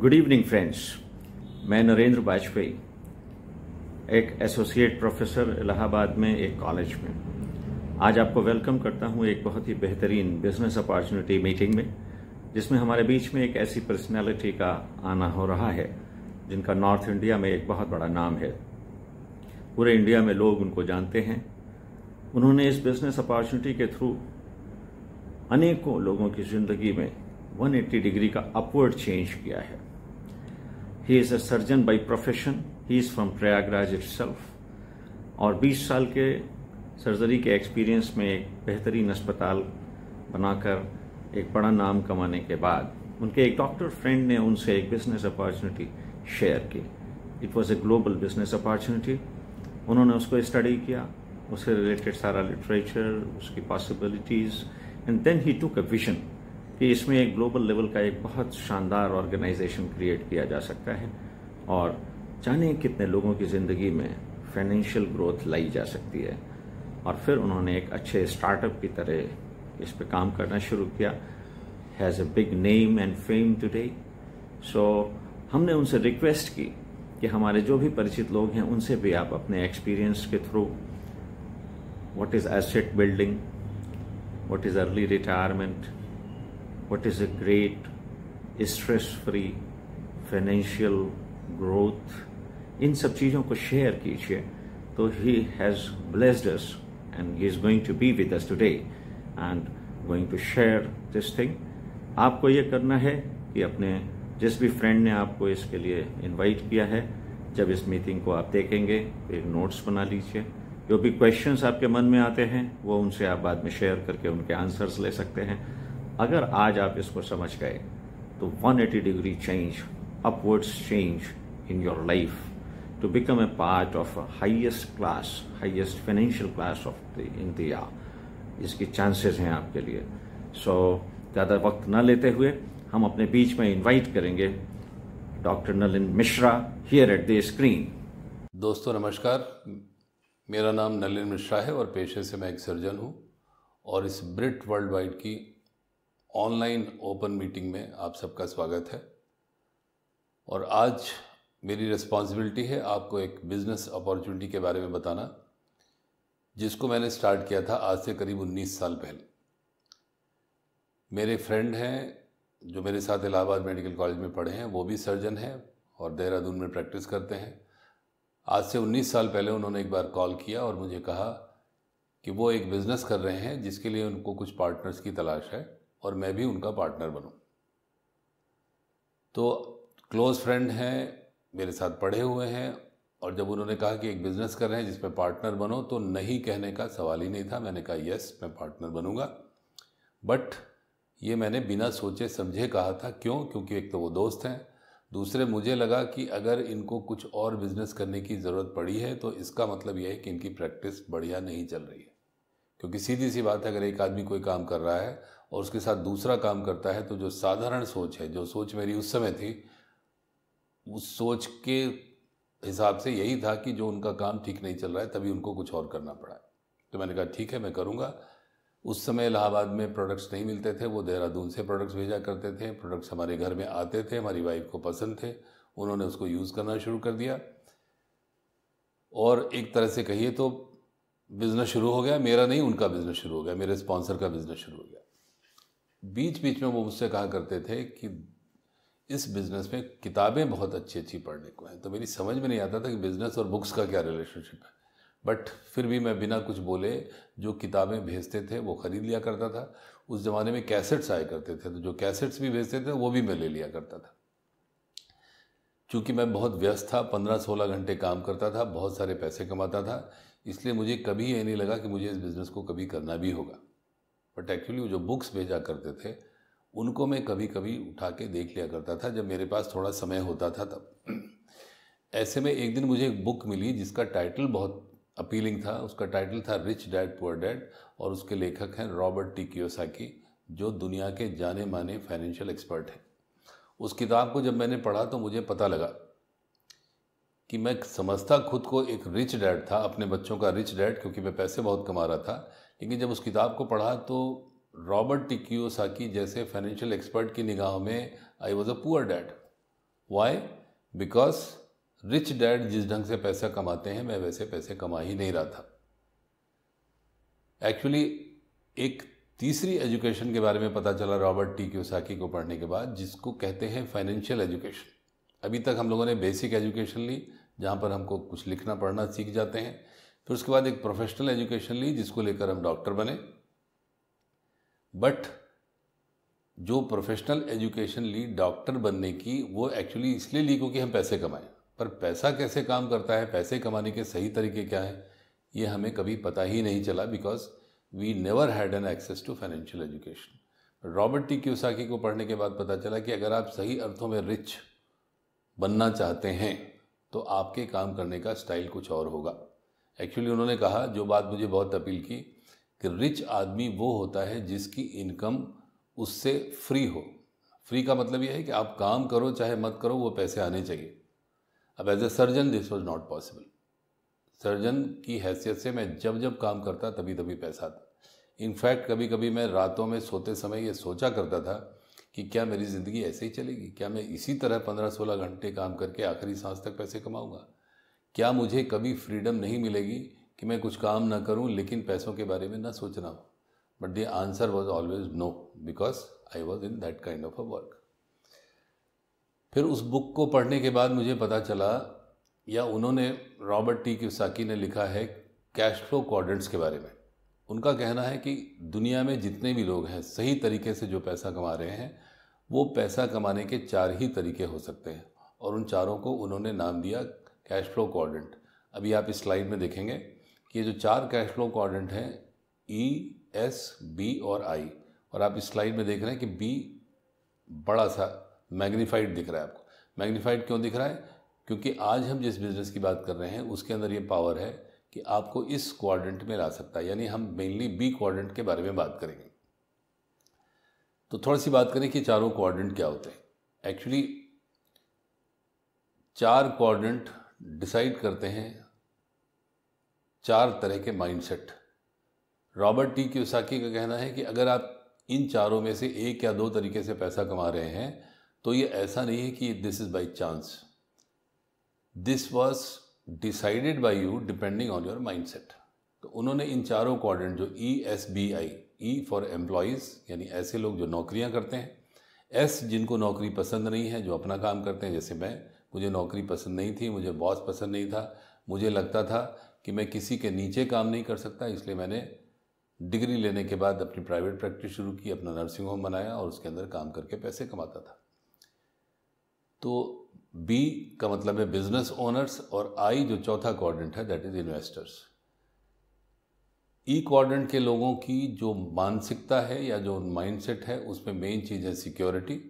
Good evening friends मैं नरेंद्र वाजपेयी एक associate professor Allahabad में एक कॉलेज में आज आपको वेलकम करता हूं एक बहुत ही बेहतरीन बिजनेस अपॉर्चुनिटी मीटिंग में जिसमें हमारे बीच में एक ऐसी पर्सनैलिटी का आना हो रहा है जिनका नॉर्थ इंडिया में एक बहुत बड़ा नाम है पूरे इंडिया में लोग उनको जानते हैं उन्होंने इस बिजनेस अपॉर्चुनिटी के थ्रू अनेकों लोगों की जिंदगी में 180 डिग्री का अपवर्ड चेंज किया है he is a surgeon by profession he is from Prayagraj it और 20 साल के सर्जरी के एक्सपीरियंस में एक बेहतरीन अस्पताल बनाकर एक बड़ा नाम कमाने के बाद उनके एक डॉक्टर फ्रेंड ने उनसे एक बिजनेस अपॉर्चुनिटी शेयर की it was a global business opportunity उन्होंने उसको स्टडी किया उससे रिलेटेड सारा लिटरेचर उसकी possibilities and then he took a vision कि इसमें एक ग्लोबल लेवल का एक बहुत शानदार ऑर्गेनाइजेशन क्रिएट किया जा सकता है और जाने कितने लोगों की ज़िंदगी में फाइनेंशियल ग्रोथ लाई जा सकती है और फिर उन्होंने एक अच्छे स्टार्टअप की तरह इस पर काम करना शुरू किया has a big name and fame today so हमने उनसे रिक्वेस्ट की कि हमारे जो भी परिचित लोग हैं उनसे भी आप अपने एक्सपीरियंस के through what is asset building what is early retirement what is a great stress free financial growth इन सब चीज़ों को शेयर कीजिए तो he has blessed us and he is going to be with us today and going to share this thing आपको ये करना है कि अपने जिस भी फ्रेंड ने आपको इसके लिए इनवाइट किया है जब इस मीटिंग को आप देखेंगे तो एक नोट्स बना लीजिए जो भी क्वेश्चंस आपके मन में आते हैं वो उनसे आप बाद में शेयर करके उनके आंसर्स ले सकते हैं अगर आज आप इसको समझ गए तो 180 degree change upwards change in your life to become a part of highest class highest financial class of the India इसके चांसेस हैं आपके लिए सो so, ज़्यादा वक्त ना लेते हुए हम अपने बीच में इनवाइट करेंगे doctor Nalin Mishra here at the screen दोस्तों नमस्कार मेरा नाम नलिन मिश्रा है और पेशे से मैं एक सर्जन हूँ और इस ब्रिट वर्ल्ड वाइड की ऑनलाइन ओपन मीटिंग में आप सबका स्वागत है और आज मेरी रिस्पॉन्सिबिलिटी है आपको एक बिज़नेस अपॉर्चुनिटी के बारे में बताना जिसको मैंने स्टार्ट किया था आज से करीब 19 साल पहले मेरे फ्रेंड हैं जो मेरे साथ इलाहाबाद मेडिकल कॉलेज में पढ़े हैं वो भी सर्जन हैं और देहरादून में प्रैक्टिस करते हैं आज से 19 साल पहले उन्होंने एक बार कॉल किया और मुझे कहा कि वो एक बिज़नेस कर रहे हैं जिसके लिए उनको कुछ पार्टनर्स की तलाश है और मैं भी उनका पार्टनर बनूं तो क्लोज़ फ्रेंड हैं मेरे साथ पढ़े हुए हैं और जब उन्होंने कहा कि एक बिज़नेस कर रहे हैं जिसमें पार्टनर बनो तो नहीं कहने का सवाल ही नहीं था मैंने कहा यस मैं पार्टनर बनूंगा बट ये मैंने बिना सोचे समझे कहा था क्यों क्योंकि एक तो वो दोस्त हैं दूसरे मुझे लगा कि अगर इनको कुछ और बिज़नेस करने की ज़रूरत पड़ी है तो इसका मतलब यह है कि इनकी प्रैक्टिस बढ़िया नहीं चल रही है क्योंकि सीधी सी बात है अगर एक आदमी कोई काम कर रहा है और उसके साथ दूसरा काम करता है तो जो साधारण सोच है जो सोच मेरी उस समय थी उस सोच के हिसाब से यही था कि जो उनका काम ठीक नहीं चल रहा है तभी उनको कुछ और करना पड़ा तो मैंने कहा ठीक है मैं करूँगा उस समय इलाहाबाद में प्रोडक्ट्स नहीं मिलते थे वो देहरादून से प्रोडक्ट्स भेजा करते थे प्रोडक्ट्स हमारे घर में आते थे हमारी वाइफ को पसंद थे उन्होंने उसको यूज़ करना शुरू कर दिया और एक तरह से कहिए तो बिज़नेस शुरू हो गया मेरा नहीं उनका बिज़नेस शुरू हो गया मेरे स्पॉन्सर का बिज़नेस शुरू हो गया बीच बीच में वो मुझसे कहा करते थे कि इस बिज़नेस में किताबें बहुत अच्छी अच्छी पढ़ने को हैं तो मेरी समझ में नहीं आता था कि बिज़नेस और बुक्स का क्या रिलेशनशिप है बट फिर भी मैं बिना कुछ बोले जो किताबें भेजते थे वो ख़रीद लिया करता था उस ज़माने में कैसेट्स आए करते थे तो जो कैसेट्स भी भेजते थे वो भी मैं ले लिया करता था चूँकि मैं बहुत व्यस्त था पंद्रह सोलह घंटे काम करता था बहुत सारे पैसे कमाता था इसलिए मुझे कभी यह नहीं लगा कि मुझे इस बिज़नेस को कभी करना भी होगा बट एक्चुअली जो बुक्स भेजा करते थे उनको मैं कभी कभी उठा के देख लिया करता था जब मेरे पास थोड़ा समय होता था तब ऐसे में एक दिन मुझे एक बुक मिली जिसका टाइटल बहुत अपीलिंग था उसका टाइटल था रिच डैड पुअर डैड और उसके लेखक हैं रॉबर्ट टी कियोसाकी जो दुनिया के जाने माने फाइनेंशियल एक्सपर्ट हैं उस किताब को जब मैंने पढ़ा तो मुझे पता लगा कि मैं समझता खुद को एक रिच डैड था अपने बच्चों का रिच डैड क्योंकि मैं पैसे बहुत कमा रहा था लेकिन जब उस किताब को पढ़ा तो रॉबर्ट टिक्यो साकी जैसे फाइनेंशियल एक्सपर्ट की निगाह में I was a poor dad why because rich dad जिस ढंग से पैसा कमाते हैं मैं वैसे पैसे कमा ही नहीं रहा था एक्चुअली एक तीसरी एजुकेशन के बारे में पता चला रॉबर्ट टी क्योसाकी को पढ़ने के बाद जिसको कहते हैं फाइनेंशियल एजुकेशन अभी तक हम लोगों ने बेसिक एजुकेशन ली जहाँ पर हमको कुछ लिखना पढ़ना सीख जाते हैं फिर उसके बाद एक प्रोफेशनल एजुकेशन ली जिसको लेकर हम डॉक्टर बने बट जो प्रोफेशनल एजुकेशन ली डॉक्टर बनने की वो एक्चुअली इसलिए ली क्योंकि हम पैसे कमाएं पर पैसा कैसे काम करता है पैसे कमाने के सही तरीके क्या हैं ये हमें कभी पता ही नहीं चला because we never had an access to financial education Robert T Kiyosaki को पढ़ने के बाद पता चला कि अगर आप सही अर्थों में रिच बनना चाहते हैं तो आपके काम करने का स्टाइल कुछ और होगा एक्चुअली उन्होंने कहा जो बात मुझे बहुत अपील की कि रिच आदमी वो होता है जिसकी इनकम उससे फ्री हो फ्री का मतलब यह है कि आप काम करो चाहे मत करो वो पैसे आने चाहिए अब as a surgeon this was not possible surgeon की हैसियत से मैं जब जब काम करता तभी तभी पैसा आता इनफैक्ट कभी कभी मैं रातों में सोते समय ये सोचा करता था कि क्या मेरी ज़िंदगी ऐसे ही चलेगी क्या मैं इसी तरह पंद्रह सोलह घंटे काम करके आखिरी सांस तक पैसे कमाऊँगा क्या मुझे कभी फ्रीडम नहीं मिलेगी कि मैं कुछ काम ना करूँ लेकिन पैसों के बारे में ना सोचना हो but the answer was always no because I was in that kind of a work फिर उस बुक को पढ़ने के बाद मुझे पता चला या उन्होंने रॉबर्ट टी किसाकी ने लिखा है कैश फ्लो क्वाड्रेंट्स के बारे में उनका कहना है कि दुनिया में जितने भी लोग हैं सही तरीके से जो पैसा कमा रहे हैं वो पैसा कमाने के चार ही तरीके हो सकते हैं और उन चारों को उन्होंने नाम दिया कैश फ्लो कॉर्डेंट अभी आप इस स्लाइड में देखेंगे कि ये जो चार कैश फ्लो कॉर्डेंट हैं ई एस बी और आई और आप इस स्लाइड में देख रहे हैं कि बी बड़ा सा मैग्नीफाइड दिख रहा है आपको मैग्नीफाइड क्यों दिख रहा है क्योंकि आज हम जिस बिज़नेस की बात कर रहे हैं उसके अंदर ये पावर है कि आपको इस क्वाड्रेंट में ला सकता है यानी हम मेनली बी क्वाड्रेंट के बारे में बात करेंगे तो थोड़ी सी बात करें कि चारों क्वाड्रेंट क्या होते हैं एक्चुअली चार क्वाड्रेंट डिसाइड करते हैं चार तरह के माइंडसेट रॉबर्ट टी कियोसाकी का कहना है कि अगर आप इन चारों में से एक या दो तरीके से पैसा कमा रहे हैं तो ये ऐसा नहीं है कि this is by chance this was decided by you depending on your mindset तो उन्होंने इन चारों क्वाड्रेंट जो E S B I E for employees यानी ऐसे लोग जो नौकरियां करते हैं एस जिनको नौकरी पसंद नहीं है जो अपना काम करते हैं जैसे मैं मुझे नौकरी पसंद नहीं थी मुझे बॉस पसंद नहीं था मुझे लगता था कि मैं किसी के नीचे काम नहीं कर सकता इसलिए मैंने डिग्री लेने के बाद अपनी प्राइवेट प्रैक्टिस शुरू की अपना नर्सिंग होम बनाया और उसके अंदर काम करके पैसे कमाता था तो बी का मतलब है बिजनेस ओनर्स और आई जो चौथा क्वाड्रेंट है that is investors E quadrant के लोगों की जो मानसिकता है या जो माइंडसेट है उसमें मेन चीज़ है सिक्योरिटी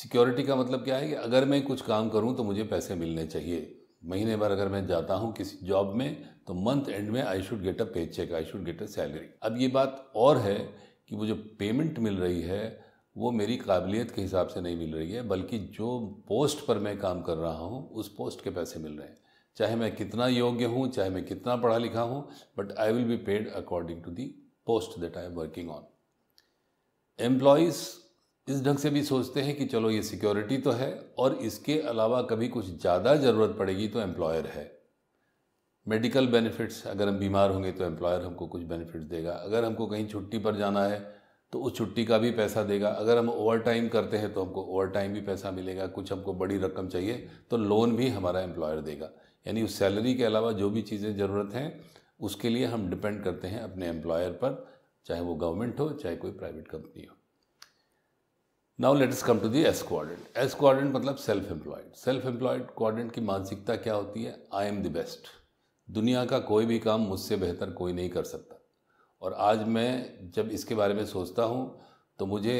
सिक्योरिटी का मतलब क्या है कि अगर मैं कुछ काम करूं तो मुझे पैसे मिलने चाहिए महीने भर अगर मैं जाता हूं किसी जॉब में तो मंथ एंड में आई should get a pay check I should get a salary अब ये बात और है कि वो जो पेमेंट मिल रही है वो मेरी काबिलियत के हिसाब से नहीं मिल रही है बल्कि जो पोस्ट पर मैं काम कर रहा हूँ उस पोस्ट के पैसे मिल रहे हैं चाहे मैं कितना योग्य हूँ चाहे मैं कितना पढ़ा लिखा हूँ but I will be paid according to the post that I am working on employees इस ढंग से भी सोचते हैं कि चलो ये सिक्योरिटी तो है और इसके अलावा कभी कुछ ज़्यादा ज़रूरत पड़ेगी तो एम्प्लॉयर है मेडिकल बेनिफिट्स अगर हम बीमार होंगे तो एम्प्लॉयर हमको कुछ बेनिफिट्स देगा अगर हमको कहीं छुट्टी पर जाना है तो उस छुट्टी का भी पैसा देगा अगर हम ओवर टाइम करते हैं तो हमको ओवर टाइम भी पैसा मिलेगा कुछ हमको बड़ी रकम चाहिए तो लोन भी हमारा एम्प्लॉयर देगा यानी उस सैलरी के अलावा जो भी चीज़ें ज़रूरत हैं उसके लिए हम डिपेंड करते हैं अपने एम्प्लॉयर पर चाहे वो गवर्नमेंट हो चाहे कोई प्राइवेट कंपनी हो now let's come to the S quadrant S quadrant मतलब self employed self employed quadrant की मानसिकता क्या होती है आई एम द बेस्ट दुनिया का कोई भी काम मुझसे बेहतर कोई नहीं कर सकता और आज मैं जब इसके बारे में सोचता हूँ तो मुझे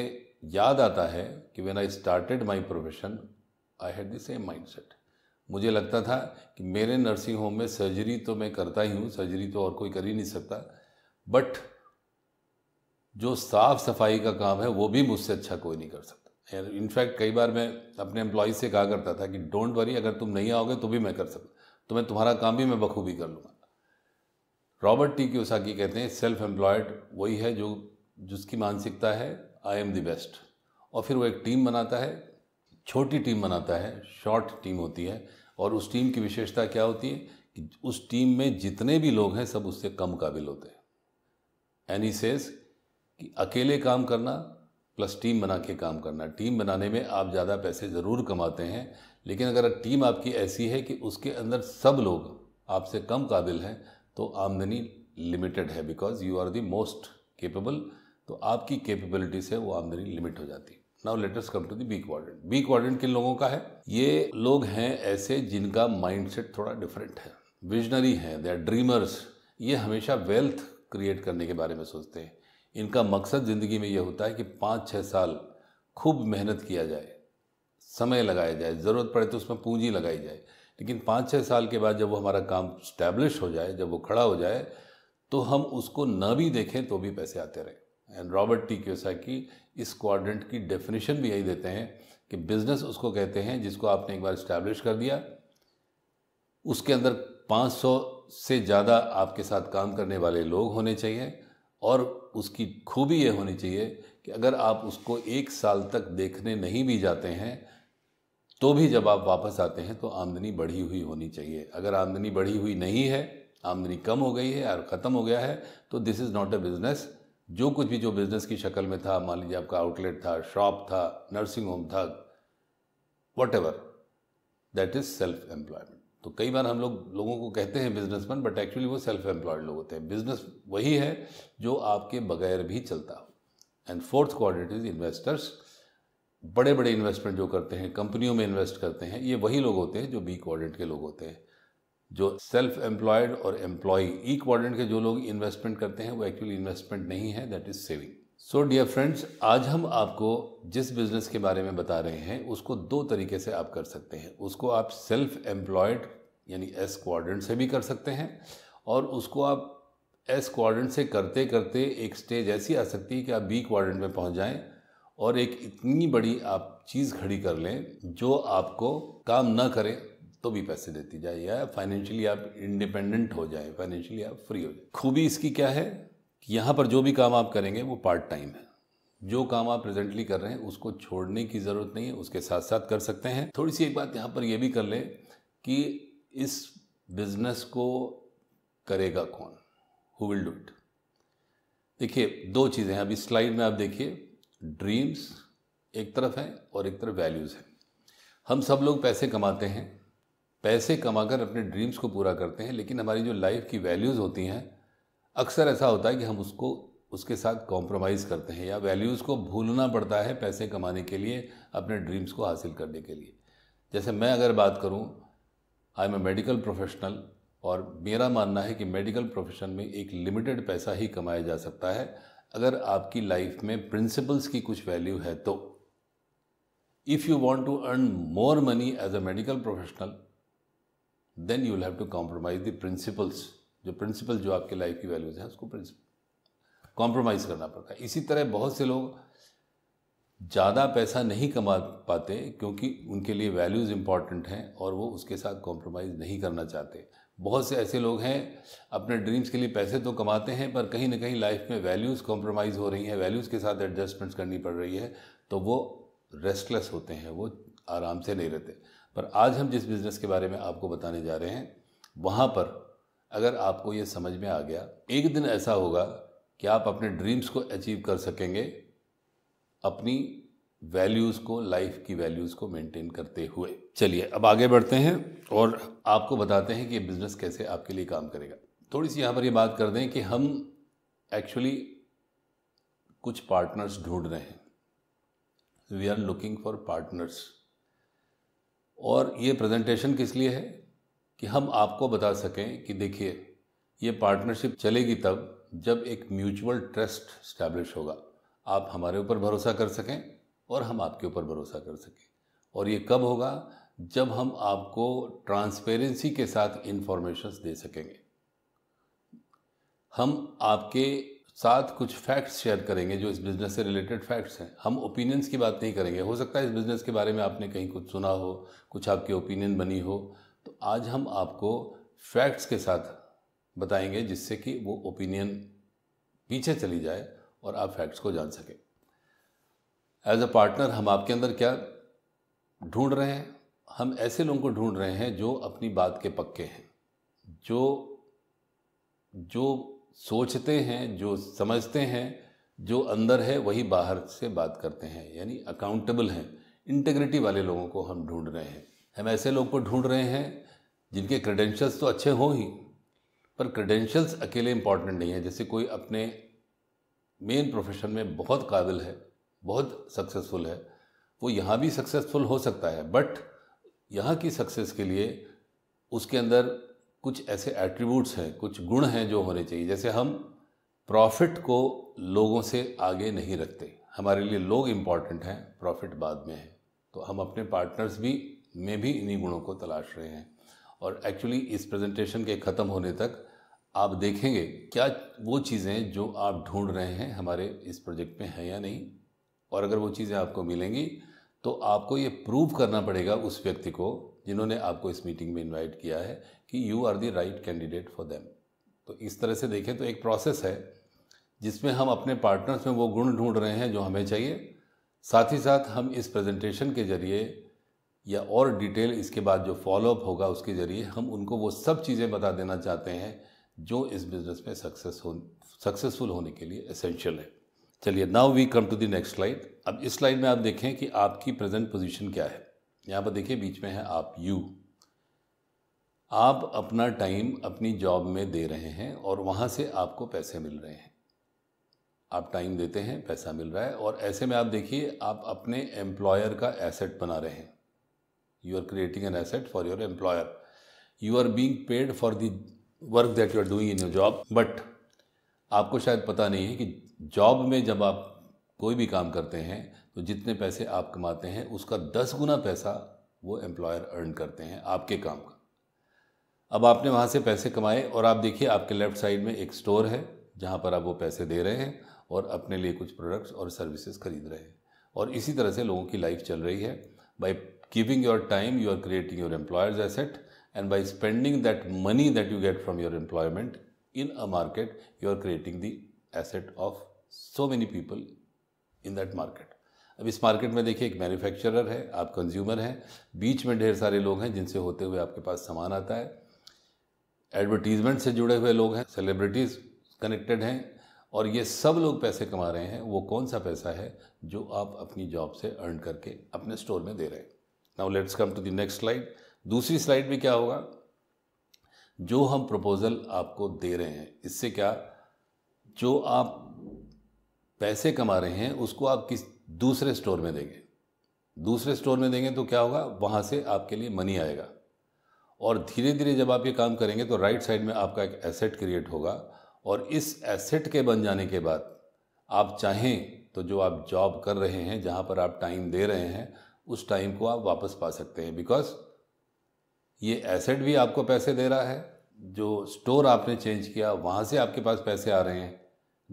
याद आता है कि when I started my profession I had the same mind set मुझे लगता था कि मेरे नर्सिंग होम में सर्जरी तो मैं करता ही हूँ सर्जरी तो और कोई कर ही नहीं सकता बट जो साफ़ सफाई का काम है वो भी मुझसे अच्छा कोई नहीं कर सकता इनफैक्ट कई बार मैं अपने एम्प्लॉज से कहा करता था कि डोंट वरी अगर तुम नहीं आओगे तो भी मैं कर सकता तो मैं तुम्हारा काम भी मैं बखूबी कर लूँगा रॉबर्ट टी क्योसाकी कहते हैं सेल्फ एम्प्लॉयड वही है जो जिसकी मानसिकता है आई एम द बेस्ट और फिर वो एक टीम बनाता है छोटी टीम बनाता है शॉर्ट टीम होती है और उस टीम की विशेषता क्या होती है कि उस टीम में जितने भी लोग हैं सब उससे कम काबिल होते हैं एनी सेज कि अकेले काम करना प्लस टीम बना के काम करना टीम बनाने में आप ज़्यादा पैसे ज़रूर कमाते हैं लेकिन अगर टीम आपकी ऐसी है कि उसके अंदर सब लोग आपसे कम काबिल हैं तो आमदनी लिमिटेड है because you are the most capable तो आपकी कैपेबिलिटी से वो आमदनी लिमिट हो जाती है now let's come to the B quadrant B क्वार किन लोगों का है ये लोग हैं ऐसे जिनका माइंडसेट थोड़ा डिफरेंट है विजनरी हैं दे आर ड्रीमर्स ये हमेशा वेल्थ क्रिएट करने के बारे में सोचते हैं इनका मकसद ज़िंदगी में यह होता है कि पाँच छः साल खूब मेहनत किया जाए समय लगाया जाए ज़रूरत पड़े तो उसमें पूंजी लगाई जाए लेकिन पाँच छः साल के बाद जब वो हमारा काम स्टैब्लिश हो जाए जब वो खड़ा हो जाए तो हम उसको न भी देखें तो भी पैसे आते रहें एंड रॉबर्ट टी की इस क्वाड्रेंट की डेफिनेशन भी यही देते हैं कि बिज़नेस उसको कहते हैं जिसको आपने एक बार स्टैब्लिश कर दिया उसके अंदर 500 से ज़्यादा आपके साथ काम करने वाले लोग होने चाहिए और उसकी खूबी ये होनी चाहिए कि अगर आप उसको एक साल तक देखने नहीं भी जाते हैं तो भी जब आप वापस आते हैं तो आमदनी बढ़ी हुई होनी चाहिए अगर आमदनी बढ़ी हुई नहीं है आमदनी कम हो गई है और ख़त्म हो गया है तो this is not a business जो कुछ भी जो बिज़नेस की शक्ल में था मान लीजिए आपका आउटलेट था शॉप था नर्सिंग होम था whatever that is self employment तो कई बार हम लोग लोगों को कहते हैं बिजनेसमैन बट एक्चुअली वो सेल्फ एम्प्लॉयड लोग होते हैं बिजनेस वही है जो आपके बगैर भी चलता हो and fourth quadrant is investors बड़े बड़े इन्वेस्टमेंट जो करते हैं कंपनियों में इन्वेस्ट करते हैं ये वही लोग होते हैं जो बी क्वाड्रेंट के लोग होते हैं जो सेल्फ एम्प्लॉयड और एम्प्लॉय ई क्वाड्रेंट के जो लोग इन्वेस्टमेंट करते हैं वो एक्चुअली इन्वेस्टमेंट नहीं है that is saving so dear friends आज हम आपको जिस बिज़नेस के बारे में बता रहे हैं उसको दो तरीके से आप कर सकते हैं उसको आप सेल्फ एम्प्लॉयड यानी एस क्वाड्रेंट से भी कर सकते हैं और उसको आप एस क्वाड्रेंट से करते करते एक स्टेज ऐसी आ सकती है कि आप बी क्वाड्रेंट में पहुंच जाएं और एक इतनी बड़ी आप चीज़ खड़ी कर लें जो आपको काम ना करें तो भी पैसे देती जाए या फाइनेंशियली आप इंडिपेंडेंट हो जाए फाइनेंशियली आप फ्री हो जाए खूबी इसकी क्या है कि यहाँ पर जो भी काम आप करेंगे वो पार्ट टाइम है जो काम आप प्रेजेंटली कर रहे हैं उसको छोड़ने की ज़रूरत नहीं है उसके साथ साथ कर सकते हैं थोड़ी सी एक बात यहाँ पर यह भी कर लें कि इस बिजनेस को करेगा कौन हु विल डू इट देखिए दो चीज़ें हैं अभी स्लाइड में आप देखिए ड्रीम्स एक तरफ हैं और एक तरफ वैल्यूज़ हैं हम सब लोग पैसे कमाते हैं पैसे कमाकर अपने ड्रीम्स को पूरा करते हैं लेकिन हमारी जो लाइफ की वैल्यूज़ होती हैं अक्सर ऐसा होता है कि हम उसको उसके साथ कॉम्प्रोमाइज़ करते हैं या वैल्यूज़ को भूलना पड़ता है पैसे कमाने के लिए अपने ड्रीम्स को हासिल करने के लिए जैसे मैं अगर बात करूं I am a medical professional और मेरा मानना है कि मेडिकल प्रोफेशन में एक लिमिटेड पैसा ही कमाया जा सकता है अगर आपकी लाइफ में प्रिंसिपल्स की कुछ वैल्यू है तो if you want to earn more money as a medical professional then you will have to compromise the principles जो प्रिंसिपल जो आपके लाइफ की वैल्यूज हैं उसको प्रिंसिपल कॉम्प्रोमाइज़ करना पड़ता है इसी तरह बहुत से लोग ज़्यादा पैसा नहीं कमा पाते क्योंकि उनके लिए वैल्यूज़ इम्पॉर्टेंट हैं और वो उसके साथ कॉम्प्रोमाइज़ नहीं करना चाहते बहुत से ऐसे लोग हैं अपने ड्रीम्स के लिए पैसे तो कमाते हैं पर कहीं ना कहीं लाइफ में वैल्यूज़ कॉम्प्रोमाइज़ हो रही हैं वैल्यूज़ के साथ एडजस्टमेंट्स करनी पड़ रही है तो वो रेस्टलेस होते हैं वो आराम से नहीं रहते पर आज हम जिस बिज़नेस के बारे में आपको बताने जा रहे हैं वहाँ पर अगर आपको ये समझ में आ गया एक दिन ऐसा होगा कि आप अपने ड्रीम्स को अचीव कर सकेंगे अपनी वैल्यूज़ को लाइफ की वैल्यूज़ को मेंटेन करते हुए चलिए अब आगे बढ़ते हैं और आपको बताते हैं कि बिज़नेस कैसे आपके लिए काम करेगा थोड़ी सी यहाँ पर ये यह बात कर दें कि हम एक्चुअली कुछ पार्टनर्स ढूंढ रहे हैं we are looking for partners और ये प्रेजेंटेशन किस लिए है कि हम आपको बता सकें कि देखिए ये पार्टनरशिप चलेगी तब जब एक म्यूचुअल ट्रस्ट स्टैब्लिश होगा आप हमारे ऊपर भरोसा कर सकें और हम आपके ऊपर भरोसा कर सकें और ये कब होगा जब हम आपको ट्रांसपेरेंसी के साथ इन्फॉर्मेशन दे सकेंगे हम आपके साथ कुछ फैक्ट्स शेयर करेंगे जो इस बिज़नेस से रिलेटेड फैक्ट्स हैं हम ओपिनियंस की बात नहीं करेंगे हो सकता है इस बिज़नेस के बारे में आपने कहीं कुछ सुना हो कुछ आपकी ओपिनियन बनी हो तो आज हम आपको फैक्ट्स के साथ बताएंगे जिससे कि वो ओपिनियन पीछे चली जाए और आप फैक्ट्स को जान सकें एज अ पार्टनर हम आपके अंदर क्या ढूंढ रहे हैं हम ऐसे लोगों को ढूंढ रहे हैं जो अपनी बात के पक्के हैं जो जो सोचते हैं जो समझते हैं जो अंदर है वही बाहर से बात करते हैं यानी अकाउंटेबल हैं इंटेग्रिटी वाले लोगों को हम ढूंढ रहे हैं हम ऐसे लोगों को ढूंढ रहे हैं जिनके क्रेडेंशियल्स तो अच्छे हों ही पर क्रेडेंशियल्स अकेले इम्पॉर्टेंट नहीं है जैसे कोई अपने मेन प्रोफेशन में बहुत काबिल है बहुत सक्सेसफुल है वो यहाँ भी सक्सेसफुल हो सकता है बट यहाँ की सक्सेस के लिए उसके अंदर कुछ ऐसे एट्रीब्यूट्स हैं कुछ गुण हैं जो होने चाहिए जैसे हम प्रॉफिट को लोगों से आगे नहीं रखते हमारे लिए लोग इम्पॉर्टेंट हैं प्रॉफिट बाद में है तो हम अपने पार्टनर्स भी में भी इन्हीं गुणों को तलाश रहे हैं और एक्चुअली इस प्रेजेंटेशन के ख़त्म होने तक आप देखेंगे क्या वो चीज़ें जो आप ढूंढ रहे हैं हमारे इस प्रोजेक्ट में हैं या नहीं और अगर वो चीज़ें आपको मिलेंगी तो आपको ये प्रूव करना पड़ेगा उस व्यक्ति को जिन्होंने आपको इस मीटिंग में इनवाइट किया है कि you are the right candidate for them तो इस तरह से देखें तो एक प्रोसेस है जिसमें हम अपने पार्टनर्स में वो गुण ढूंढ रहे हैं जो हमें चाहिए साथ ही साथ हम इस प्रेजेंटेशन के ज़रिए या और डिटेल इसके बाद जो फॉलोअप होगा उसके ज़रिए हम उनको वो सब चीज़ें बता देना चाहते हैं जो इस बिज़नेस में सक्सेस हो सक्सेसफुल होने के लिए एसेंशियल है चलिए now we come to the next slide अब इस स्लाइड में आप देखें कि आपकी प्रेजेंट पोजीशन क्या है यहाँ पर देखिए बीच में है आप यू आप अपना टाइम अपनी जॉब में दे रहे हैं और वहाँ से आपको पैसे मिल रहे हैं आप टाइम देते हैं पैसा मिल रहा है और ऐसे में आप देखिए आप अपने एम्प्लॉयर का एसेट बना रहे हैं you are creating an asset for your employer you are being paid for the work that you are doing in your job but आपको शायद पता नहीं है कि जॉब में जब आप कोई भी काम करते हैं तो जितने पैसे आप कमाते हैं उसका दस गुना पैसा वो एम्प्लॉयर अर्न करते हैं आपके काम का अब आपने वहाँ से पैसे कमाए और आप देखिए आपके लेफ्ट साइड में एक स्टोर है जहाँ पर आप वो पैसे दे रहे हैं और अपने लिए कुछ प्रोडक्ट्स और सर्विसेज खरीद रहे हैं और इसी तरह से लोगों की लाइफ चल रही है by giving your time you are creating your employers asset and by spending that money that you get from your employment in a market you are creating the asset of so many people in that market अब इस market में देखिए एक manufacturer है आप consumer हैं बीच में ढेर सारे लोग हैं जिनसे होते हुए आपके पास सामान आता है एडवर्टीजमेंट से जुड़े हुए लोग हैं सेलिब्रिटीज़ कनेक्टेड हैं और ये सब लोग पैसे कमा रहे हैं वो कौन सा पैसा है जो आप अपनी जॉब से अर्न करके अपने स्टोर में दे रहे हैं now let's come to the next slide दूसरी स्लाइड में क्या होगा जो हम प्रपोज़ल आपको दे रहे हैं इससे क्या जो आप पैसे कमा रहे हैं उसको आप किस दूसरे स्टोर में देंगे दूसरे स्टोर में देंगे तो क्या होगा वहाँ से आपके लिए मनी आएगा और धीरे धीरे जब आप ये काम करेंगे तो राइट साइड में आपका एक एसेट क्रिएट होगा और इस एसेट के बन जाने के बाद आप चाहें तो जो आप जॉब कर रहे हैं जहाँ पर आप टाइम दे रहे हैं उस टाइम को आप वापस पा सकते हैं बिकॉज ये एसेट भी आपको पैसे दे रहा है जो स्टोर आपने चेंज किया वहाँ से आपके पास पैसे आ रहे हैं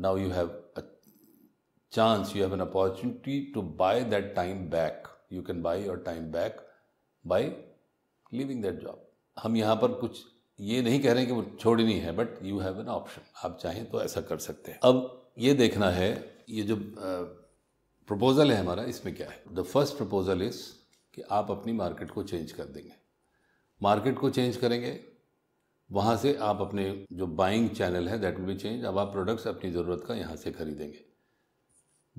now you have chance you have an opportunity to buy that time back you can buy your time back by leaving that job हम यहाँ पर कुछ ये नहीं कह रहे हैं कि वो छोड़नी है but you have an option आप चाहें तो ऐसा कर सकते हैं अब ये देखना है ये जो प्रपोज़ल है हमारा इसमें क्या है द फर्स्ट प्रपोज़ल इज़ कि आप अपनी मार्केट को चेंज कर देंगे मार्केट को चेंज करेंगे वहाँ से आप अपने जो बाइंग चैनल है दैट विल बी चेंज अब आप प्रोडक्ट्स अपनी ज़रूरत का यहाँ से खरीदेंगे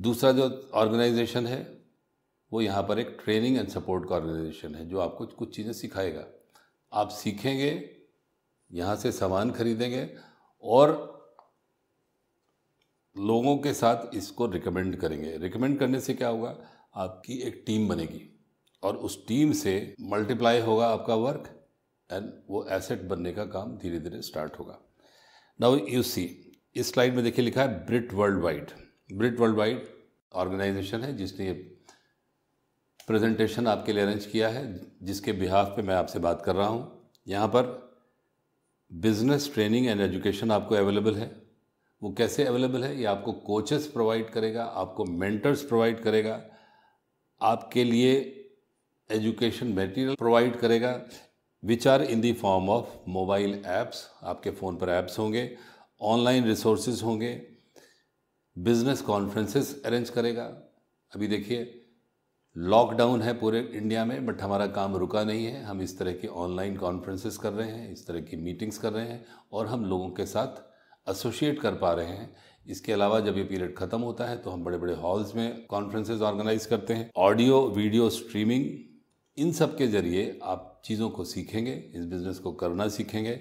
दूसरा जो ऑर्गेनाइजेशन है वो यहाँ पर एक ट्रेनिंग एंड सपोर्ट का ऑर्गेनाइजेशन है जो आपको कुछ चीज़ें सिखाएगा आप सीखेंगे यहाँ से सामान खरीदेंगे और लोगों के साथ इसको रिकमेंड करेंगे रिकमेंड करने से क्या होगा आपकी एक टीम बनेगी और उस टीम से मल्टीप्लाई होगा आपका वर्क एंड वो एसेट बनने का काम धीरे धीरे स्टार्ट होगा नाउ यू सी इस स्लाइड में देखिए लिखा है Britt world Worldwide Britt world Worldwide organisation है जिसने ये प्रेजेंटेशन आपके लिए अरेंज किया है जिसके बिहाफ पे मैं आपसे बात कर रहा हूँ यहाँ पर बिजनेस ट्रेनिंग एंड एजुकेशन आपको अवेलेबल है वो कैसे अवेलेबल है ये आपको कोचेस प्रोवाइड करेगा आपको मेंटर्स प्रोवाइड करेगा आपके लिए एजुकेशन मटेरियल प्रोवाइड करेगा which are in the form of mobile apps आपके फ़ोन पर ऐप्स होंगे ऑनलाइन रिसोर्सेज होंगे बिजनेस कॉन्फ्रेंसेस अरेंज करेगा अभी देखिए लॉकडाउन है पूरे इंडिया में बट हमारा काम रुका नहीं है हम इस तरह की ऑनलाइन कॉन्फ्रेंसेस कर रहे हैं इस तरह की मीटिंग्स कर रहे हैं और हम लोगों के साथ एसोशिएट कर पा रहे हैं इसके अलावा जब ये पीरियड ख़त्म होता है तो हम बड़े बड़े हॉल्स में कॉन्फ्रेंसेज ऑर्गेनाइज करते हैं ऑडियो वीडियो स्ट्रीमिंग इन सब के ज़रिए आप चीज़ों को सीखेंगे इस बिज़नेस को करना सीखेंगे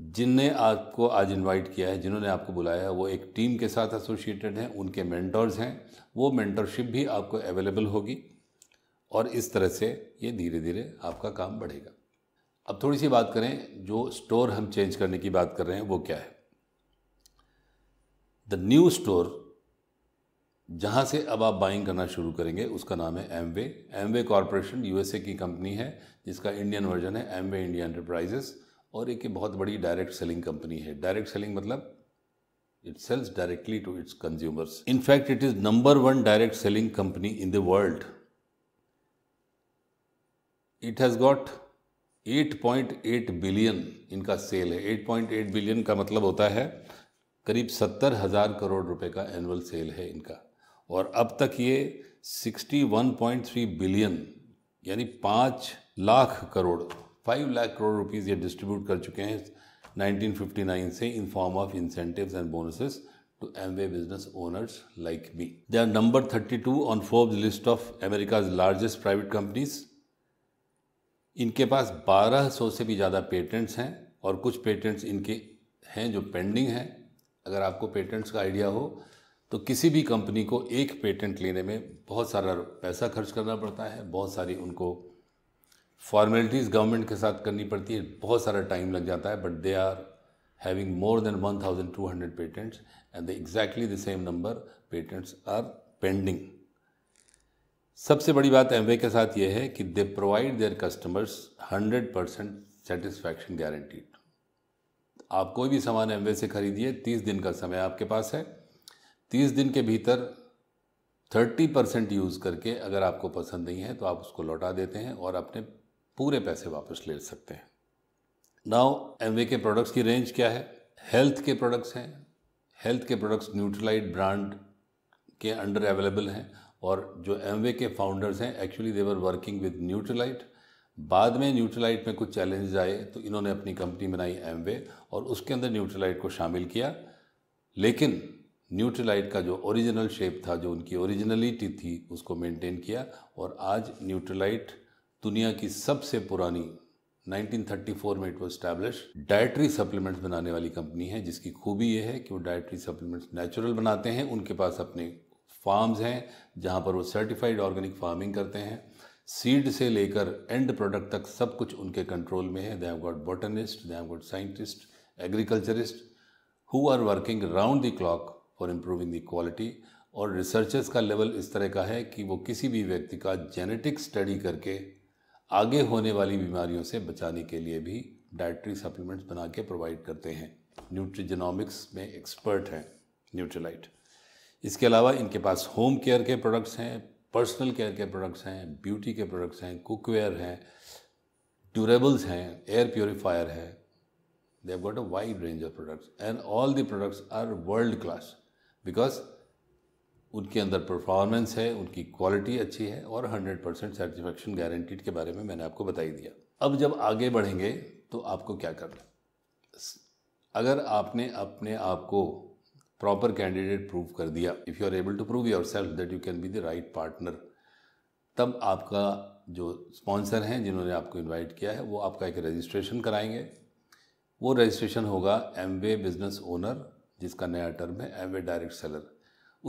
जिनने आपको आज इनवाइट किया है जिन्होंने आपको बुलाया है वो एक टीम के साथ एसोसिएटेड हैं उनके मेंटर्स हैं वो मेंटरशिप भी आपको अवेलेबल होगी और इस तरह से ये धीरे धीरे आपका काम बढ़ेगा अब थोड़ी सी बात करें जो स्टोर हम चेंज करने की बात कर रहे हैं वो क्या है द न्यू स्टोर जहाँ से अब आप बाइंग करना शुरू करेंगे उसका नाम है एमवे एमवे कॉरपोरेशन यूएसए की कंपनी है जिसका इंडियन वर्जन है एमवे इंडिया एंटरप्राइजेज़ और एक बहुत बड़ी डायरेक्ट सेलिंग कंपनी है डायरेक्ट सेलिंग मतलब it sells directly to its consumers in fact it is number one direct selling company in the world it has got 8.8 billion इनका sale है 8.8 billion का मतलब होता है करीब सत्तर हज़ार करोड़ रुपए का एनुअल सेल है इनका और अब तक ये 61.3 बिलियन यानी पाँच लाख करोड़ फाइव लाख करोड़ रुपीज़ ये डिस्ट्रीब्यूट कर चुके हैं 1959 से in form of incentives and bonuses to Amway business owners like me. They number thirty 32 on Forbes list of America's largest private companies इनके पास 1200 से भी ज़्यादा पेटेंट्स हैं और कुछ पेटेंट्स इनके हैं जो पेंडिंग हैं अगर आपको पेटेंट्स का आइडिया हो तो किसी भी कंपनी को एक पेटेंट लेने में बहुत सारा पैसा खर्च करना पड़ता है बहुत सारी उनको फॉर्मेलिटीज़ गवर्नमेंट के साथ करनी पड़ती है बहुत सारा टाइम लग जाता है but they are having more than 1200 patents and the exactly the same number patents are pending सबसे बड़ी बात एमवे के साथ यह है कि they provide their customers hundred percent satisfaction guaranteed आप कोई भी सामान एमवे से खरीदिए तीस दिन का समय आपके पास है तीस दिन के भीतर 30 परसेंट यूज़ करके अगर आपको पसंद नहीं है तो आप उसको लौटा देते हैं और अपने पूरे पैसे वापस ले सकते हैं नाउ एमवे के प्रोडक्ट्स की रेंज क्या है हेल्थ के प्रोडक्ट्स हैं हेल्थ के प्रोडक्ट्स न्यूट्रलाइट ब्रांड के अंडर अवेलेबल हैं और जो एमवे के फाउंडर्स हैं actually they were working with Nutrilite बाद में न्यूट्रलाइट में कुछ चैलेंजेस आए तो इन्होंने अपनी कंपनी बनाई एमवे और उसके अंदर न्यूट्रलाइट को शामिल किया लेकिन न्यूट्रलाइट का जो ओरिजिनल शेप था जो उनकी ओरिजिनलिटी थी उसको मेंटेन किया और आज न्यूट्रलाइट दुनिया की सबसे पुरानी 1934 में it was establish dietary supplements बनाने वाली कंपनी है जिसकी खूबी ये है कि वो डायट्री सप्लीमेंट्स नेचुरल बनाते हैं उनके पास अपने फार्म्स हैं जहाँ पर वो सर्टिफाइड ऑर्गेनिक फार्मिंग करते हैं सीड से लेकर एंड प्रोडक्ट तक सब कुछ उनके कंट्रोल में है they have got botanist they have got scientist agriculturist who are working round the clock for improving the quality और रिसर्चर्स का लेवल इस तरह का है कि वो किसी भी व्यक्ति का जेनेटिक स्टडी करके आगे होने वाली बीमारियों से बचाने के लिए भी डायट्री सप्लीमेंट्स बना के प्रोवाइड करते हैं न्यूट्रीजेनॉमिक्स में एक्सपर्ट हैं न्यूट्रीलाइट इसके अलावा इनके पास होम केयर के प्रोडक्ट्स हैं पर्सनल केयर के प्रोडक्ट्स हैं ब्यूटी के प्रोडक्ट्स हैं कुकवेयर हैं ड्यूरेबल्स हैं एयर प्योरीफायर है they have got a wide range of products and all the products are world class because उनके अंदर परफॉर्मेंस है उनकी क्वालिटी अच्छी है और 100 परसेंट सेटिस्फेक्शन गारंटीड के बारे में मैंने आपको बताई दिया अब जब आगे बढ़ेंगे तो आपको क्या करना अगर आपने अपने आप को प्रॉपर कैंडिडेट प्रूव कर दिया if you are able to prove yourself that you can be the right partner तब आपका जो स्पॉन्सर हैं जिन्होंने आपको इन्वाइट किया है वो आपका एक रजिस्ट्रेशन कराएंगे वो रजिस्ट्रेशन होगा एम बिजनेस ओनर जिसका नया टर्म है एम डायरेक्ट सेलर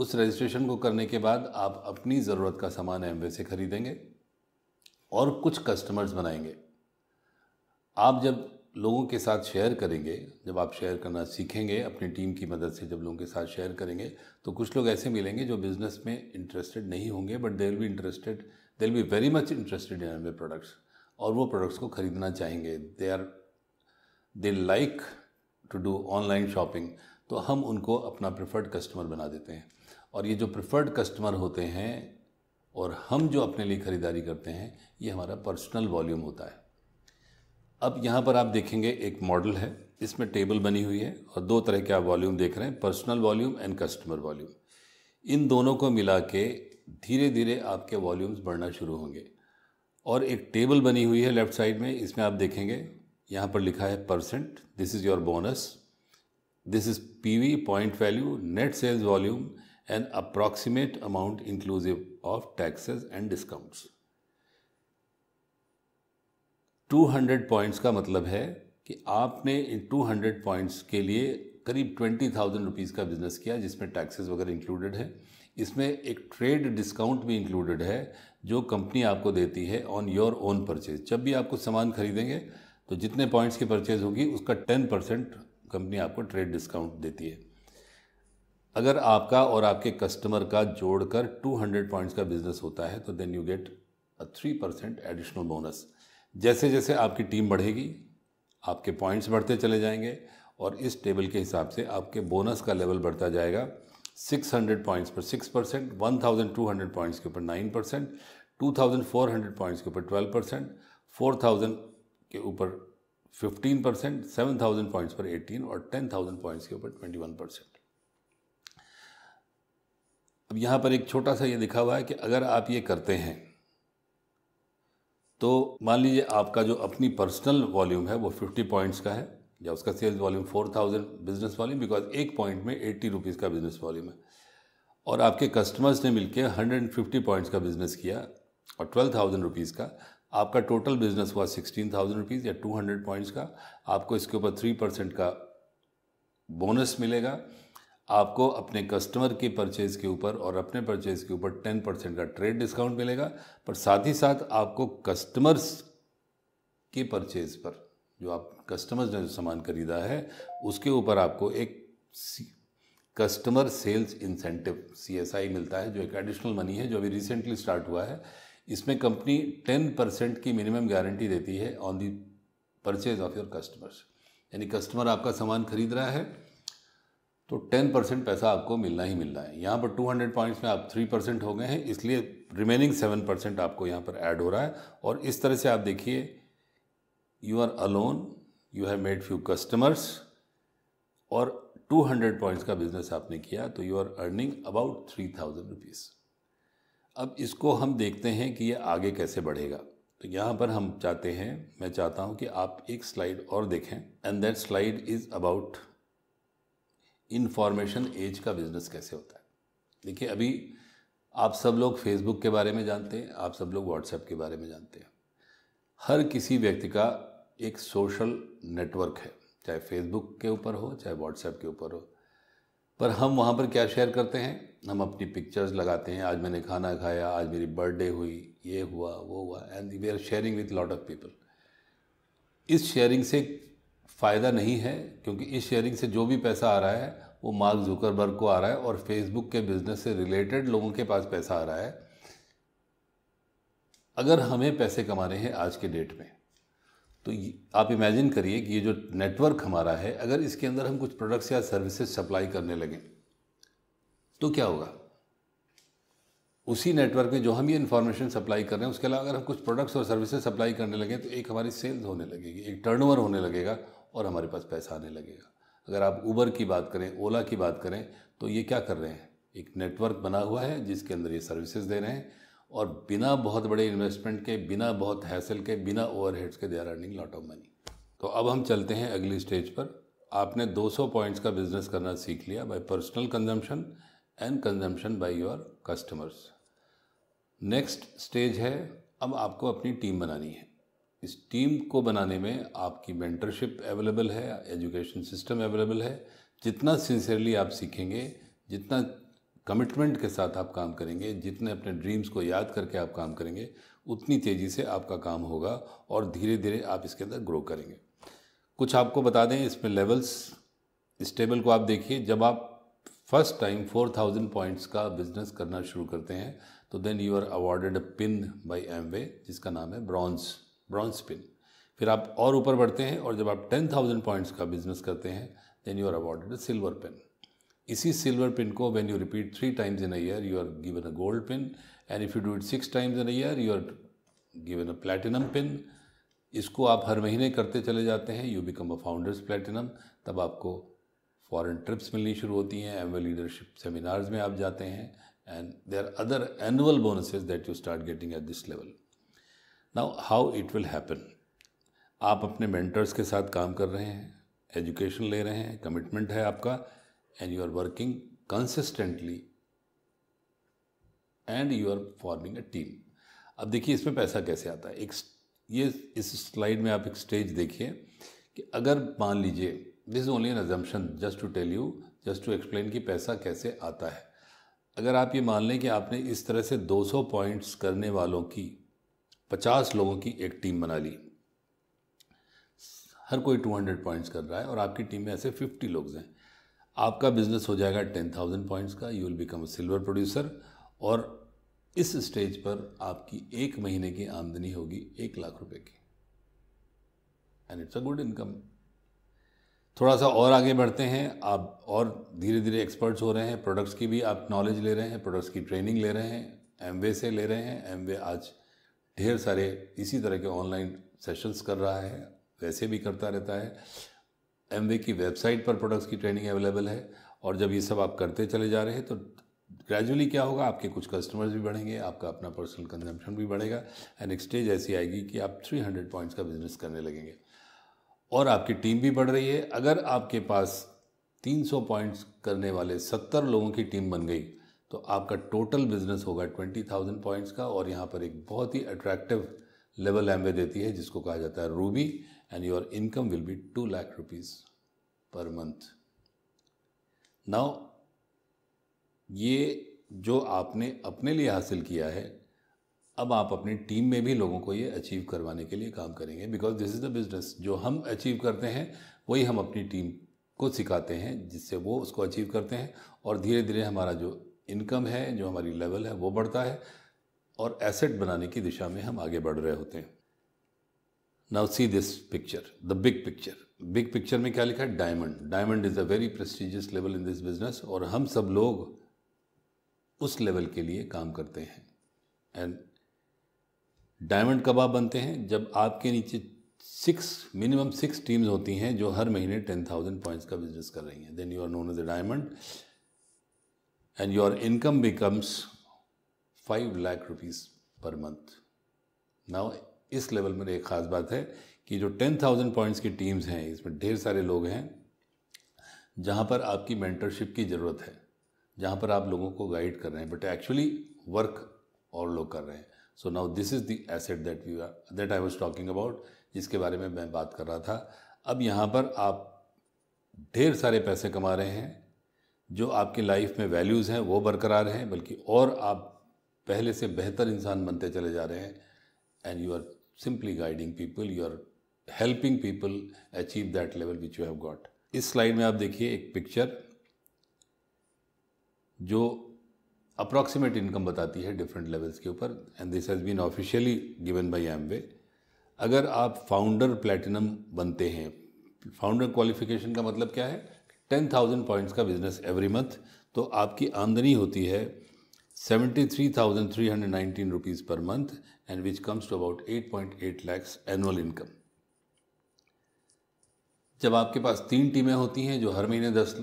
उस रजिस्ट्रेशन को करने के बाद आप अपनी ज़रूरत का सामान एम से ख़रीदेंगे और कुछ कस्टमर्स बनाएंगे आप जब लोगों के साथ शेयर करेंगे जब आप शेयर करना सीखेंगे अपनी टीम की मदद से जब लोगों के साथ शेयर करेंगे तो कुछ लोग ऐसे मिलेंगे जो बिज़नेस में इंटरेस्टेड नहीं होंगे but they be interested they be very much interested in Amway products और वो प्रोडक्ट्स को ख़रीदना चाहेंगे they are they like to do online shopping तो हम उनको अपना प्रेफर्ड कस्टमर बना देते हैं और ये जो प्रिफर्ड कस्टमर होते हैं और हम जो अपने लिए ख़रीदारी करते हैं ये हमारा पर्सनल वॉल्यूम होता है अब यहाँ पर आप देखेंगे एक मॉडल है इसमें टेबल बनी हुई है और दो तरह के आप वॉल्यूम देख रहे हैं personal volume and customer volume इन दोनों को मिला के धीरे धीरे आपके वॉल्यूम्स बढ़ना शुरू होंगे और एक टेबल बनी हुई है लेफ्ट साइड में इसमें आप देखेंगे यहाँ पर लिखा है percent this is your bonus this is V point value net sales volume an approximate amount inclusive of taxes and discounts 200 points का मतलब है कि आपने इन 200 पॉइंट्स के लिए करीब 20,000 रुपीज़ का बिज़नेस किया जिसमें टैक्सेस वगैरह इंक्लूडेड है इसमें एक ट्रेड डिस्काउंट भी इंक्लूडेड है जो कंपनी आपको देती है ऑन योर ओन परचेज जब भी आप कुछ सामान खरीदेंगे तो जितने पॉइंट्स की परचेज होगी उसका 10 परसेंट कंपनी आपको ट्रेड डिस्काउंट देती है अगर आपका और आपके कस्टमर का जोड़कर 200 पॉइंट्स का बिजनेस होता है तो then you get a three percent additional bonus जैसे जैसे आपकी टीम बढ़ेगी आपके पॉइंट्स बढ़ते चले जाएंगे और इस टेबल के हिसाब से आपके बोनस का लेवल बढ़ता जाएगा 600 पॉइंट्स पर 6 परसेंट वन पॉइंट्स के ऊपर 9 परसेंट टू पॉइंट्स के ऊपर 12 परसेंट 4000 के ऊपर 15 परसेंट 7000 पॉइंट्स पर 18 और 10000 पॉइंट्स के ऊपर 21 परसेंट अब यहाँ पर एक छोटा सा ये लिखा हुआ है कि अगर आप ये करते हैं तो मान लीजिए आपका जो अपनी पर्सनल वॉल्यूम है वो फिफ्टी पॉइंट्स का है या उसका sales volume four thousand business volume because एक पॉइंट में एट्टी रुपीज़ का बिजनेस वॉल्यूम है और आपके कस्टमर्स ने मिलकर हंड्रेड एंड फिफ्टी पॉइंट्स का बिजनेस किया और ट्वेल्व थाउजेंड रुपीज़ का आपका टोटल बिजनेस हुआ सिक्सटीन थाउजेंड रुपीज़ या टू हंड्रेड पॉइंट्स का आपको इसके ऊपर थ्री परसेंट का बोनस मिलेगा आपको अपने कस्टमर की परचेज़ के ऊपर और अपने परचेज़ के ऊपर टेन परसेंट का ट्रेड डिस्काउंट मिलेगा पर साथ ही साथ आपको कस्टमर्स के परचेज़ पर जो आप कस्टमर्स ने जो सामान खरीदा है उसके ऊपर आपको एक कस्टमर सेल्स इंसेंटिव सी मिलता है जो एक एडिशनल मनी है जो अभी रिसेंटली स्टार्ट हुआ है इसमें कंपनी टेन परसेंट की मिनिमम गारंटी देती है on the purchase of your customers यानी कस्टमर आपका सामान खरीद रहा है तो टेन परसेंट पैसा आपको मिलना ही मिलना है यहाँ पर टू हंड्रेड पॉइंट्स में आप थ्री परसेंट हो गए हैं इसलिए रिमेनिंग सेवन परसेंट आपको यहाँ पर ऐड हो रहा है और इस तरह से आप देखिए you are alone you have made few customers और टू हंड्रेड पॉइंट्स का बिजनेस आपने किया तो you are earning about three thousand rupees अब इसको हम देखते हैं कि ये आगे कैसे बढ़ेगा तो यहाँ पर हम चाहते हैं मैं चाहता हूँ कि आप एक स्लाइड और देखें and that slide is about information age का बिज़नेस कैसे होता है देखिए अभी आप सब लोग फेसबुक के बारे में जानते हैं आप सब लोग व्हाट्सएप के बारे में जानते हैं हर किसी व्यक्ति का एक सोशल नेटवर्क है चाहे फेसबुक के ऊपर हो चाहे व्हाट्सएप के ऊपर हो पर हम वहाँ पर क्या शेयर करते हैं हम अपनी पिक्चर्स लगाते हैं आज मैंने खाना खाया आज मेरी बर्थडे हुई ये हुआ वो हुआ and we are sharing with lot of people इस शेयरिंग से फ़ायदा नहीं है क्योंकि इस शेयरिंग से जो भी पैसा आ रहा है वो मार्क जुकरबर्ग को आ रहा है और फेसबुक के बिज़नेस से रिलेटेड लोगों के पास पैसा आ रहा है अगर हमें पैसे कमाने हैं आज के डेट में तो आप इमेजिन करिए कि ये जो नेटवर्क हमारा है अगर इसके अंदर हम कुछ प्रोडक्ट्स या सर्विसेज सप्लाई करने लगें तो क्या होगा उसी नेटवर्क में जो हम ये इन्फॉर्मेशन सप्लाई कर रहे हैं उसके अलावा अगर हम कुछ प्रोडक्ट्स और सर्विसेज सप्लाई करने लगे तो एक हमारी सेल्स होने लगेगी एक टर्नओवर होने लगेगा और हमारे पास पैसा आने लगेगा अगर आप ऊबर की बात करें ओला की बात करें तो ये क्या कर रहे हैं एक नेटवर्क बना हुआ है जिसके अंदर ये सर्विसेज दे रहे हैं और बिना बहुत बड़े इन्वेस्टमेंट के बिना बहुत हैसल के बिना ओवरहेड्स के they are earning lot of money तो अब हम चलते हैं अगली स्टेज पर आपने 200 पॉइंट्स का बिजनेस करना सीख लिया by personal consumption and consumption by your customers next stage है अब आपको अपनी टीम बनानी है इस टीम को बनाने में आपकी मेंटरशिप अवेलेबल है एजुकेशन सिस्टम अवेलेबल है जितना सिंसियरली आप सीखेंगे जितना कमिटमेंट के साथ आप काम करेंगे जितने अपने ड्रीम्स को याद करके आप काम करेंगे उतनी तेज़ी से आपका काम होगा और धीरे धीरे आप इसके अंदर ग्रो करेंगे कुछ आपको बता दें इसमें लेवल्स इस टेबल को आप देखिए जब आप first time four thousand points का बिजनेस करना शुरू करते हैं तो then you are awarded a pin by Amway जिसका नाम है ब्रॉन्ज़ ब्रॉन्ज पिन फिर आप और ऊपर बढ़ते हैं और जब आप टेन थाउजेंड पॉइंट्स का बिजनेस करते हैं then you are awarded a silver pin इसी सिल्वर पिन को when you repeat three times in a year you are given a gold pin and if you do it six times in a year you are given a platinum pin इसको आप हर महीने करते चले जाते हैं you become a founders platinum तब आपको फॉरेन ट्रिप्स मिलनी शुरू होती हैं एम लीडरशिप सेमिनार्स में आप जाते हैं and there are other annual bonuses that you start getting at this level now how it will happen आप अपने मेंटर्स के साथ काम कर रहे हैं एजुकेशन ले रहे हैं कमिटमेंट है आपका and you are working consistently and you are forming a team अब देखिए इसमें पैसा कैसे आता है एक ये इस स्लाइड में आप एक स्टेज देखिए कि अगर मान लीजिए this is only an assumption just to tell you just to explain कि पैसा कैसे आता है अगर आप ये मान लें कि आपने इस तरह से 200 पॉइंट्स करने वालों की पचास लोगों की एक टीम बना ली हर कोई टू हंड्रेड पॉइंट्स कर रहा है और आपकी टीम में ऐसे फिफ्टी लोग हैं आपका बिजनेस हो जाएगा टेन थाउजेंड पॉइंट्स का you will become a silver producer और इस स्टेज पर आपकी एक महीने की आमदनी होगी एक लाख रुपए की and it's a good income थोड़ा सा और आगे बढ़ते हैं आप और धीरे धीरे एक्सपर्ट्स हो रहे हैं प्रोडक्ट्स की भी आप नॉलेज ले रहे हैं प्रोडक्ट्स की ट्रेनिंग ले रहे हैं एम से ले रहे हैं एम आज ढेर सारे इसी तरह के ऑनलाइन सेशंस कर रहा है वैसे भी करता रहता है एम की वेबसाइट पर प्रोडक्ट्स की ट्रेनिंग अवेलेबल है और जब ये सब आप करते चले जा रहे हैं तो ग्रेजुअली क्या होगा आपके कुछ कस्टमर्स भी बढ़ेंगे आपका अपना पर्सनल कंजम्पशन भी बढ़ेगा एंड एक स्टेज ऐसी आएगी कि आप 300 पॉइंट्स का बिजनेस करने लगेंगे और आपकी टीम भी बढ़ रही है अगर आपके पास 300 पॉइंट्स करने वाले 70 लोगों की टीम बन गई तो आपका टोटल बिजनेस होगा ट्वेंटी थाउजेंड पॉइंट्स का और यहाँ पर एक बहुत ही अट्रैक्टिव लेवल एम्बे देती है जिसको कहा जाता है Ruby and your income will be two lakh rupees per month now ये जो आपने अपने लिए हासिल किया है अब आप अपनी टीम में भी लोगों को ये अचीव करवाने के लिए काम करेंगे because this is the business जो हम अचीव करते हैं वही हम अपनी टीम को सिखाते हैं जिससे वो उसको अचीव करते हैं और धीरे धीरे हमारा जो इनकम है जो हमारी लेवल है वो बढ़ता है और एसेट बनाने की दिशा में हम आगे बढ़ रहे होते हैं now see this picture the big picture big picture में क्या लिखा है diamond diamond is a very prestigious level in this business और हम सब लोग उस लेवल के लिए काम करते हैं एंड डायमंड कब आप बनते हैं जब आपके नीचे सिक्स मिनिमम सिक्स टीम्स होती हैं जो हर महीने टेन थाउजेंड पॉइंट्स का बिजनेस कर रही हैं then you are known as a diamond and your income becomes five lakh rupees per month now इस लेवल में एक ख़ास बात है कि जो टेन थाउजेंड पॉइंट्स की टीम्स हैं इसमें ढेर सारे लोग हैं जहाँ पर आपकी मेंटरशिप की ज़रूरत है जहाँ पर आप लोगों को गाइड कर रहे हैं बट एक्चुअली वर्क और लोग कर रहे हैं so now this is the asset that we are that I was talking about जिसके बारे में मैं बात कर रहा था अब यहाँ पर आप ढेर सारे पैसे कमा रहे हैं जो आपकी लाइफ में वैल्यूज़ हैं वो बरकरार हैं बल्कि और आप पहले से बेहतर इंसान बनते चले जा रहे हैं and you are simply guiding people you are helping people achieve that level which you have got इस स्लाइड में आप देखिए एक पिक्चर जो अप्रॉक्सीमेट इनकम बताती है डिफरेंट लेवल्स के ऊपर and this has been officially given Amway अगर आप फाउंडर प्लेटिनम बनते हैं फाउंडर क्वालिफिकेशन का मतलब क्या है टेन थाउजेंड पॉइंट्स का बिजनेस एवरी मंथ तो आपकी आमदनी होती है seventy three thousand three hundred nineteen rupees per month and which comes to about eight point eight lakhs annual income जब आपके पास तीन टीमें होती हैं जो हर महीने दस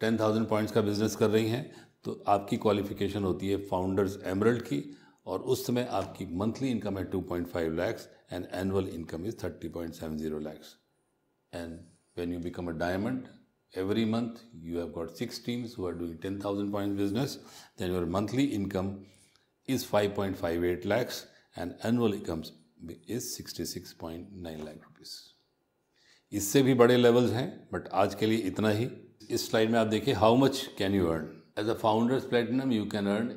टेन थाउजेंड पॉइंट्स का बिजनेस कर रही हैं तो आपकी क्वालिफिकेशन होती है फाउंडर्स एमरल्ड की और उस समय आपकी मंथली इनकम है two point five lakhs and annual income is thirty point seven zero lakhs and when you become a diamond every month you have got six teams who are doing 10,000 points business, then your monthly income is 5.58 lakhs and annual income is 66.9 lakh rupees. इससे भी बड़े levels हैं but आज के लिए इतना ही इस slide में आप देखिए how much can you earn as a founders platinum you can earn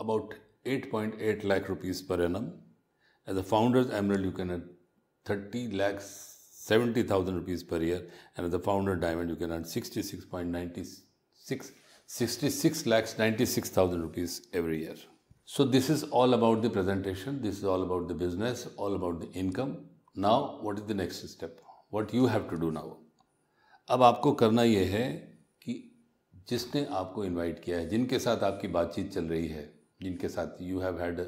about 8.8 lakh rupees per annum as a founders emerald you can earn 30 lakhs 70,000 rupees per year and as a founder diamond you can earn 66.96 66 lakhs 96,000 rupees every year. So this is all about the presentation, this is all about the business, all about the income. Now what is the next step? What you have to do now? अब आपको करना ये है कि जिसने आपको invite किया है जिनके साथ आपकी बातचीत चल रही है जिनके साथ you have had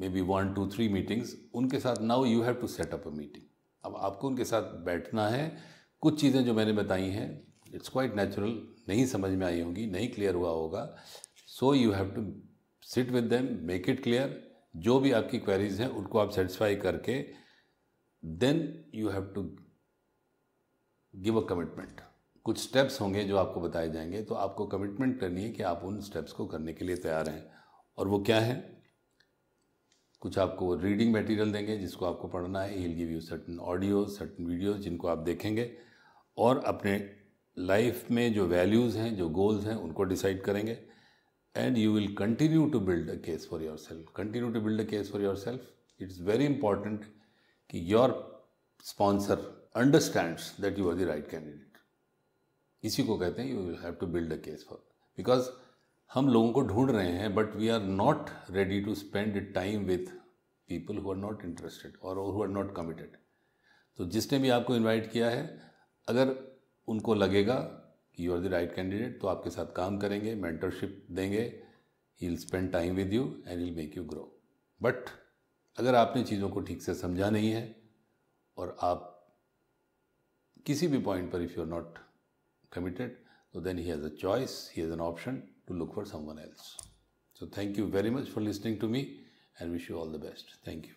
maybe one two three meetings उनके साथ now you have to set up a meeting अब आपको उनके साथ बैठना है कुछ चीज़ें जो मैंने बताई हैं इट्स क्वाइट नेचुरल नहीं समझ में आई होगी नहीं क्लियर हुआ होगा so you have to sit with them make it clear जो भी आपकी क्वेरीज हैं उनको आप सेटिस्फाई करके then you have to give a commitment कुछ स्टेप्स होंगे जो आपको बताए जाएंगे तो आपको कमिटमेंट करनी है कि आप उन स्टेप्स को करने के लिए तैयार हैं और वो क्या है कुछ आपको रीडिंग मटेरियल देंगे जिसको आपको पढ़ना है he'll give you certain audio certain video जिनको आप देखेंगे और अपने लाइफ में जो वैल्यूज़ हैं जो गोल्स हैं उनको डिसाइड करेंगे and you will continue to build a case for yourself continue to build a case for yourself it's very important कि your sponsor understands that you are the right candidate इसी को कहते हैं you will have to build a case for because हम लोगों को ढूंढ रहे हैं but we are not ready to spend time with people who are not interested और हु आर नॉट कमिटेड तो जिसने भी आपको इन्वाइट किया है अगर उनको लगेगा कि you are the right candidate तो आपके साथ काम करेंगे मेंटरशिप देंगे he will spend time with you and will make you grow but अगर आपने चीज़ों को ठीक से समझा नहीं है और आप किसी भी पॉइंट पर if you are not committed तो then he has a choice he has an option to look for someone else. So thank you very much for listening to me and wish you all the best. Thank you.